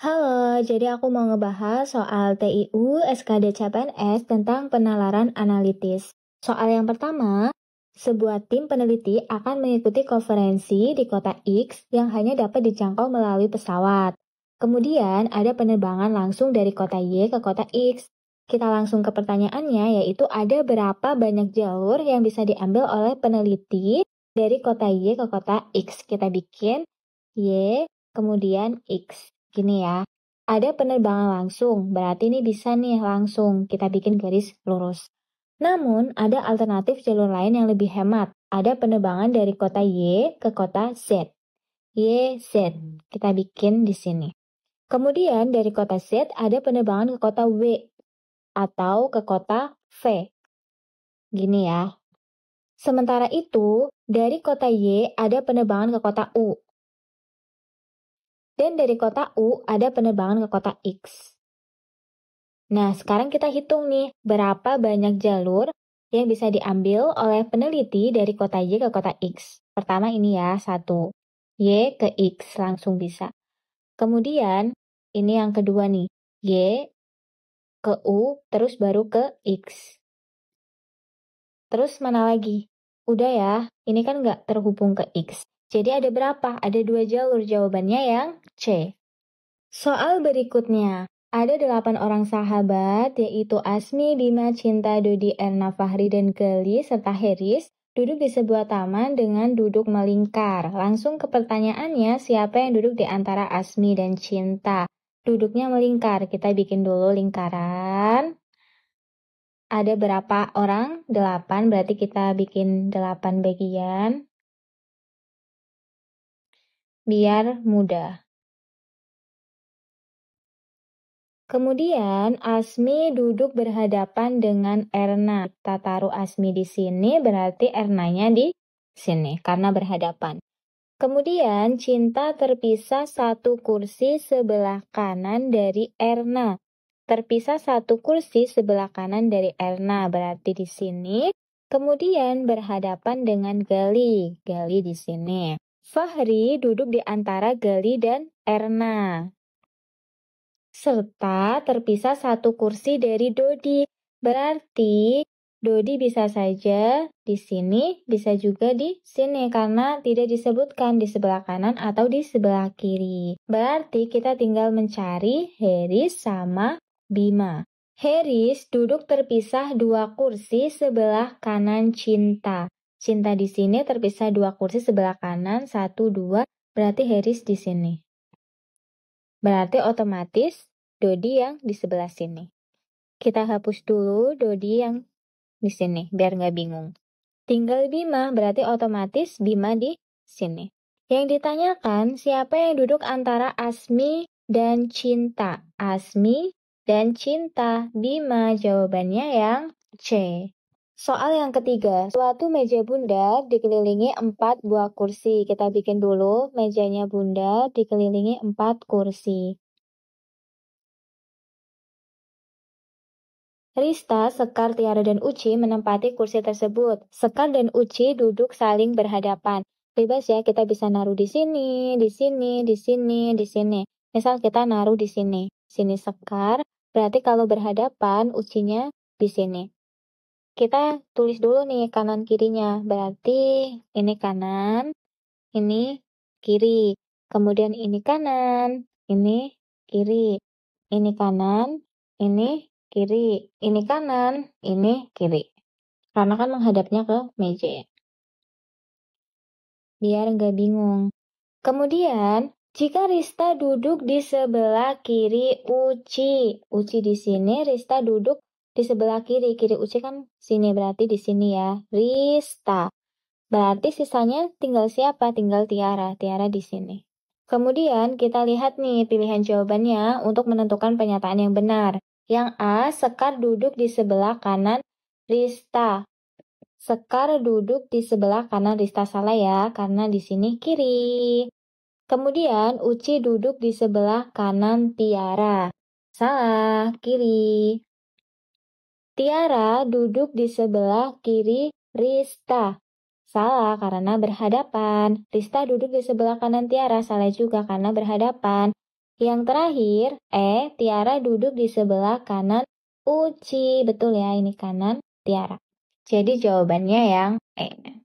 Halo, jadi aku mau ngebahas soal TIU SKD CPNS tentang penalaran analitis. Soal yang pertama, sebuah tim peneliti akan mengikuti konferensi di kota X yang hanya dapat dijangkau melalui pesawat. Kemudian ada penerbangan langsung dari kota Y ke kota X. Kita langsung ke pertanyaannya yaitu ada berapa banyak jalur yang bisa diambil oleh peneliti dari kota Y ke kota X. Kita bikin Y kemudian X. Gini ya, ada penerbangan langsung, berarti ini bisa nih langsung kita bikin garis lurus. Namun, ada alternatif jalur lain yang lebih hemat. Ada penerbangan dari kota Y ke kota Z. Y, Z. Kita bikin di sini. Kemudian dari kota Z ada penerbangan ke kota W atau ke kota V. Gini ya. Sementara itu, dari kota Y ada penerbangan ke kota U dan dari kota U ada penerbangan ke kota X. Nah, sekarang kita hitung nih, berapa banyak jalur yang bisa diambil oleh peneliti dari kota Y ke kota X. Pertama ini ya, 1. Y ke X langsung bisa. Kemudian, ini yang kedua nih, Y ke U, terus baru ke X. Terus mana lagi? Udah ya, ini kan nggak terhubung ke X. Jadi ada berapa? Ada dua jalur jawabannya yang C. Soal berikutnya, ada delapan orang sahabat yaitu Asmi, Bima, Cinta, Dodi, Erna, Fahri, dan Geli serta Heris duduk di sebuah taman dengan duduk melingkar. Langsung ke pertanyaannya, siapa yang duduk di antara Asmi dan Cinta? Duduknya melingkar, kita bikin dulu lingkaran. Ada berapa orang? Delapan, berarti kita bikin delapan bagian biar mudah. Kemudian Asmi duduk berhadapan dengan Erna. Kita taruh Asmi di sini berarti Ernanya di sini karena berhadapan. Kemudian Cinta terpisah satu kursi sebelah kanan dari Erna. Terpisah satu kursi sebelah kanan dari Erna berarti di sini. Kemudian berhadapan dengan Gali. Gali di sini. Fahri duduk di antara Gali dan Erna. Serta terpisah satu kursi dari Dodi. Berarti Dodi bisa saja di sini, bisa juga di sini karena tidak disebutkan di sebelah kanan atau di sebelah kiri. Berarti kita tinggal mencari Heris sama Bima. Heris duduk terpisah dua kursi sebelah kanan Cinta. Cinta di sini terpisah dua kursi sebelah kanan, satu, dua, berarti Heris di sini. Berarti otomatis Dodi yang di sebelah sini. Kita hapus dulu Dodi yang di sini, biar nggak bingung. Tinggal Bima, berarti otomatis Bima di sini. Yang ditanyakan, siapa yang duduk antara Asmi dan Cinta? Asmi dan Cinta. Bima, jawabannya yang C. Soal yang ketiga, suatu meja bundar dikelilingi empat buah kursi. Kita bikin dulu mejanya bundar dikelilingi empat kursi. Rista, Sekar, Tiara, dan Uci menempati kursi tersebut. Sekar dan Uci duduk saling berhadapan. Bebas ya, kita bisa naruh di sini, di sini, di sini, di sini. Misal kita naruh di sini. Sini Sekar, berarti kalau berhadapan, Ucinya di sini kita tulis dulu nih kanan kirinya. Berarti ini kanan, ini kiri. Kemudian ini kanan, ini kiri. Ini kanan, ini kiri. Ini kanan, ini kiri. Karena kan menghadapnya ke meja ya. Biar nggak bingung. Kemudian, jika Rista duduk di sebelah kiri Uci, Uci di sini Rista duduk di sebelah kiri, kiri UC kan sini berarti di sini ya. Rista. Berarti sisanya tinggal siapa? Tinggal Tiara. Tiara di sini. Kemudian kita lihat nih pilihan jawabannya untuk menentukan pernyataan yang benar. Yang A, Sekar duduk di sebelah kanan Rista. Sekar duduk di sebelah kanan Rista salah ya, karena di sini kiri. Kemudian Uci duduk di sebelah kanan Tiara. Salah, kiri. Tiara duduk di sebelah kiri Rista. Salah karena berhadapan. Rista duduk di sebelah kanan Tiara, salah juga karena berhadapan. Yang terakhir, E, Tiara duduk di sebelah kanan Uci. Betul ya, ini kanan Tiara. Jadi jawabannya yang E.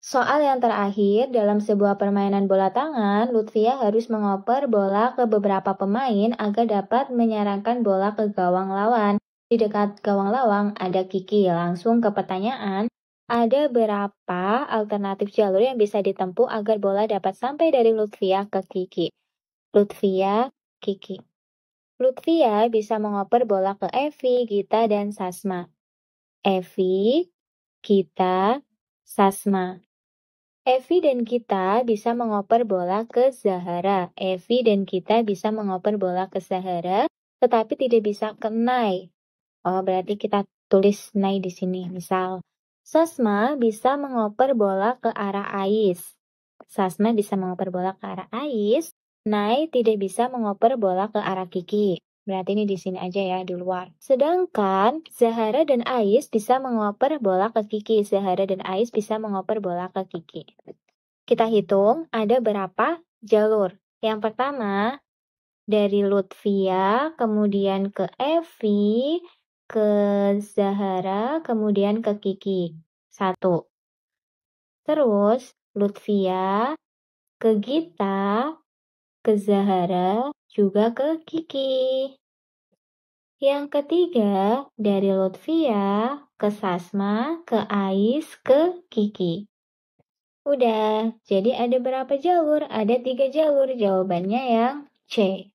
Soal yang terakhir, dalam sebuah permainan bola tangan, Lutfia harus mengoper bola ke beberapa pemain agar dapat menyarankan bola ke gawang lawan. Di dekat gawang lawang ada Kiki. Langsung ke pertanyaan, ada berapa alternatif jalur yang bisa ditempuh agar bola dapat sampai dari Lutfia ke Kiki? Lutfia, Kiki. Lutfia bisa mengoper bola ke Evi, Gita, dan Sasma. Evi, Gita, Sasma. Evi dan Gita bisa mengoper bola ke Zahara. Evi dan Gita bisa mengoper bola ke Zahara, tetapi tidak bisa ke Nai. Oh, berarti kita tulis nai di sini. Misal, Sasma bisa mengoper bola ke arah Ais. Sasma bisa mengoper bola ke arah Ais. Nai tidak bisa mengoper bola ke arah Kiki. Berarti ini di sini aja ya, di luar. Sedangkan Zahara dan Ais bisa mengoper bola ke Kiki. Zahara dan Ais bisa mengoper bola ke Kiki. Kita hitung ada berapa jalur. Yang pertama dari Lutfia, kemudian ke Evi, ke Zahara, kemudian ke Kiki. Satu. Terus Lutfia, ke Gita, ke Zahara, juga ke Kiki. Yang ketiga, dari Lutfia, ke Sasma, ke Ais, ke Kiki. Udah, jadi ada berapa jalur? Ada tiga jalur, jawabannya yang C.